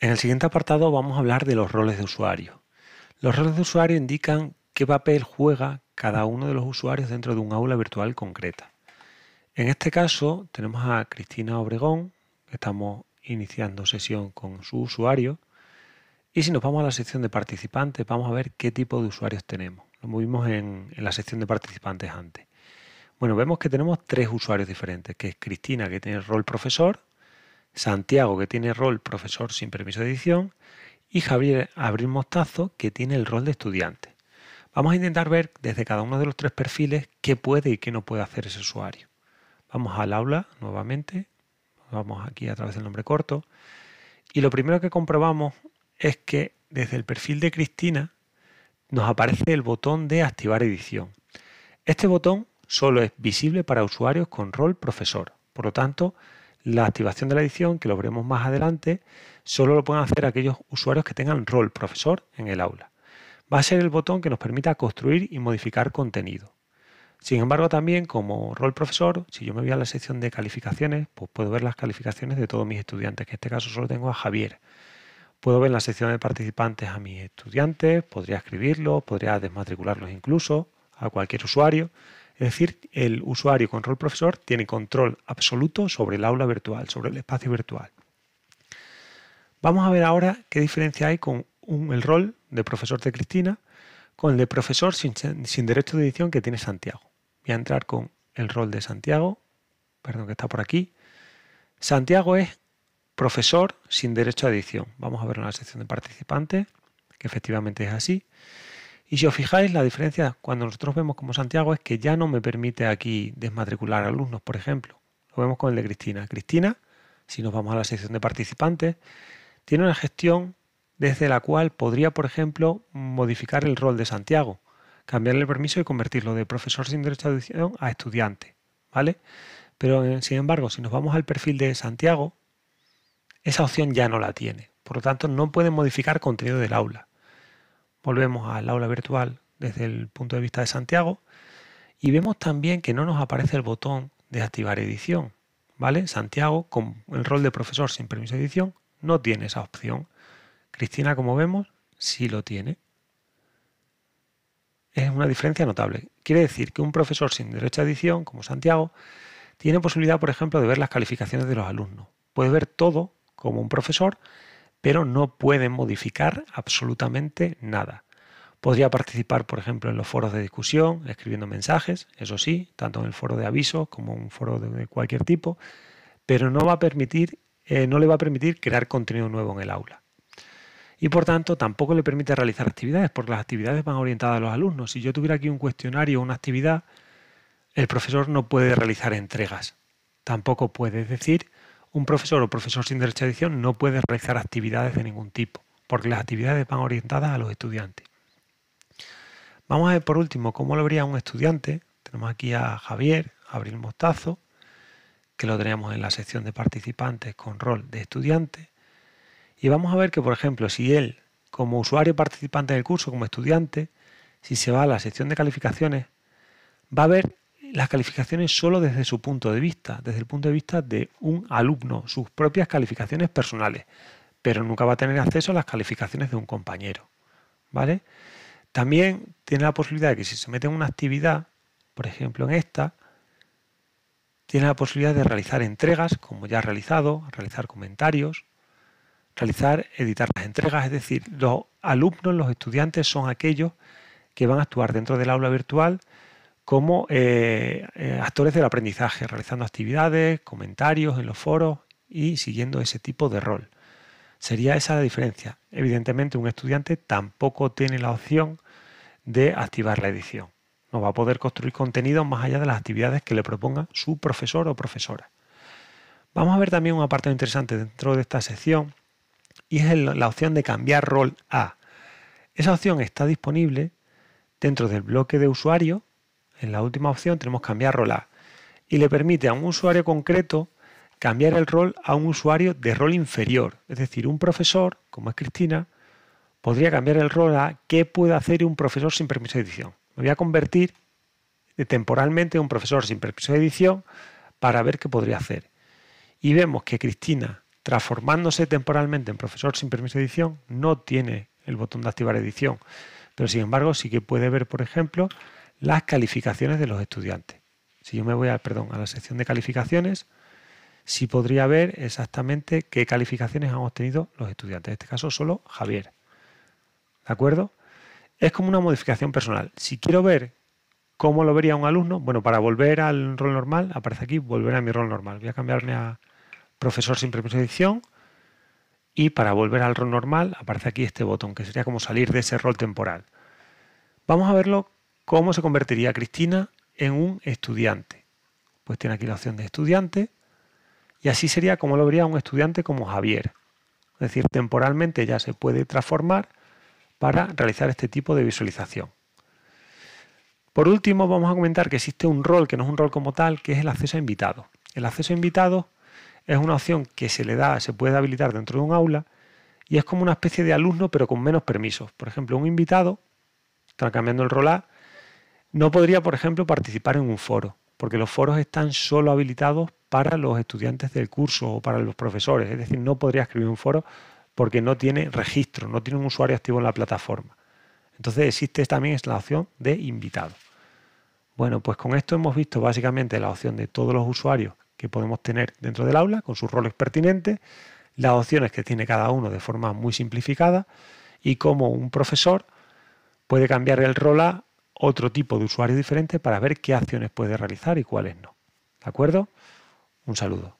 En el siguiente apartado vamos a hablar de los roles de usuario. Los roles de usuario indican qué papel juega cada uno de los usuarios dentro de un aula virtual concreta. En este caso tenemos a Cristina Obregón, que estamos iniciando sesión con su usuario, y si nos vamos a la sección de participantes, vamos a ver qué tipo de usuarios tenemos. Lo movimos en, en la sección de participantes antes. Bueno, vemos que tenemos tres usuarios diferentes, que es Cristina, que tiene el rol profesor, Santiago, que tiene rol profesor sin permiso de edición, y Javier Abril Mostazo, que tiene el rol de estudiante. Vamos a intentar ver desde cada uno de los tres perfiles qué puede y qué no puede hacer ese usuario. Vamos al aula nuevamente, vamos aquí a través del nombre corto, y lo primero que comprobamos es que desde el perfil de Cristina nos aparece el botón de activar edición. Este botón solo es visible para usuarios con rol profesor, por lo tanto la activación de la edición, que lo veremos más adelante, solo lo pueden hacer aquellos usuarios que tengan rol profesor en el aula. Va a ser el botón que nos permita construir y modificar contenido. Sin embargo, también como rol profesor, si yo me voy a la sección de calificaciones, pues puedo ver las calificaciones de todos mis estudiantes, que en este caso solo tengo a Javier. Puedo ver la sección de participantes a mis estudiantes, podría escribirlos, podría desmatricularlos incluso a cualquier usuario. Es decir, el usuario con rol profesor tiene control absoluto sobre el aula virtual, sobre el espacio virtual. Vamos a ver ahora qué diferencia hay con el rol de profesor de Cristina con el de profesor sin, sin derecho de edición que tiene Santiago. Voy a entrar con el rol de Santiago, perdón que está por aquí. Santiago es profesor sin derecho a edición. Vamos a ver en la sección de participantes, que efectivamente es así. Y si os fijáis, la diferencia cuando nosotros vemos como Santiago es que ya no me permite aquí desmatricular alumnos, por ejemplo. Lo vemos con el de Cristina. Cristina, si nos vamos a la sección de participantes, tiene una gestión desde la cual podría, por ejemplo, modificar el rol de Santiago, cambiarle el permiso y convertirlo de profesor sin derecho a audición a estudiante, ¿vale? Pero, eh, sin embargo, si nos vamos al perfil de Santiago, esa opción ya no la tiene. Por lo tanto, no puede modificar contenido del aula. Volvemos al aula virtual desde el punto de vista de Santiago y vemos también que no nos aparece el botón de activar edición. ¿Vale? Santiago, con el rol de profesor sin permiso de edición, no tiene esa opción. Cristina, como vemos, sí lo tiene. Es una diferencia notable. Quiere decir que un profesor sin derecho a edición, como Santiago, tiene posibilidad, por ejemplo, de ver las calificaciones de los alumnos. Puede ver todo como un profesor pero no puede modificar absolutamente nada. Podría participar, por ejemplo, en los foros de discusión, escribiendo mensajes, eso sí, tanto en el foro de avisos como en un foro de cualquier tipo, pero no, va a permitir, eh, no le va a permitir crear contenido nuevo en el aula. Y por tanto, tampoco le permite realizar actividades, porque las actividades van orientadas a los alumnos. Si yo tuviera aquí un cuestionario o una actividad, el profesor no puede realizar entregas. Tampoco puede, decir, un profesor o profesor sin derecho de edición no puede realizar actividades de ningún tipo, porque las actividades van orientadas a los estudiantes. Vamos a ver por último cómo lo vería un estudiante. Tenemos aquí a Javier, Abril Mostazo, que lo tenemos en la sección de participantes con rol de estudiante. Y vamos a ver que, por ejemplo, si él, como usuario participante del curso, como estudiante, si se va a la sección de calificaciones, va a ver las calificaciones solo desde su punto de vista, desde el punto de vista de un alumno, sus propias calificaciones personales, pero nunca va a tener acceso a las calificaciones de un compañero. ¿Vale? También tiene la posibilidad de que si se mete en una actividad, por ejemplo en esta, tiene la posibilidad de realizar entregas, como ya ha realizado, realizar comentarios, realizar, editar las entregas, es decir, los alumnos, los estudiantes son aquellos que van a actuar dentro del aula virtual como eh, eh, actores del aprendizaje, realizando actividades, comentarios en los foros y siguiendo ese tipo de rol. Sería esa la diferencia. Evidentemente un estudiante tampoco tiene la opción de activar la edición. No va a poder construir contenido más allá de las actividades que le proponga su profesor o profesora. Vamos a ver también un apartado interesante dentro de esta sección y es la opción de cambiar rol a. Esa opción está disponible dentro del bloque de usuario en la última opción tenemos cambiar rol A y le permite a un usuario concreto cambiar el rol a un usuario de rol inferior. Es decir, un profesor, como es Cristina, podría cambiar el rol a qué puede hacer un profesor sin permiso de edición. Me voy a convertir temporalmente en un profesor sin permiso de edición para ver qué podría hacer. Y vemos que Cristina, transformándose temporalmente en profesor sin permiso de edición, no tiene el botón de activar edición. Pero sin embargo, sí que puede ver, por ejemplo, las calificaciones de los estudiantes. Si yo me voy a, perdón, a la sección de calificaciones, sí podría ver exactamente qué calificaciones han obtenido los estudiantes. En este caso solo Javier. ¿De acuerdo? Es como una modificación personal. Si quiero ver cómo lo vería un alumno, bueno, para volver al rol normal, aparece aquí, volver a mi rol normal. Voy a cambiarme a profesor sin preposición. Y para volver al rol normal aparece aquí este botón, que sería como salir de ese rol temporal. Vamos a verlo ¿Cómo se convertiría Cristina en un estudiante? Pues tiene aquí la opción de estudiante. Y así sería como lo vería un estudiante como Javier. Es decir, temporalmente ya se puede transformar para realizar este tipo de visualización. Por último, vamos a comentar que existe un rol que no es un rol como tal, que es el acceso a invitados. El acceso a invitados es una opción que se le da, se puede habilitar dentro de un aula y es como una especie de alumno pero con menos permisos. Por ejemplo, un invitado, está cambiando el rol A, no podría, por ejemplo, participar en un foro, porque los foros están solo habilitados para los estudiantes del curso o para los profesores. Es decir, no podría escribir un foro porque no tiene registro, no tiene un usuario activo en la plataforma. Entonces existe también la opción de invitado. Bueno, pues con esto hemos visto básicamente la opción de todos los usuarios que podemos tener dentro del aula, con sus roles pertinentes, las opciones que tiene cada uno de forma muy simplificada y cómo un profesor puede cambiar el rol a otro tipo de usuario diferente para ver qué acciones puede realizar y cuáles no. ¿De acuerdo? Un saludo.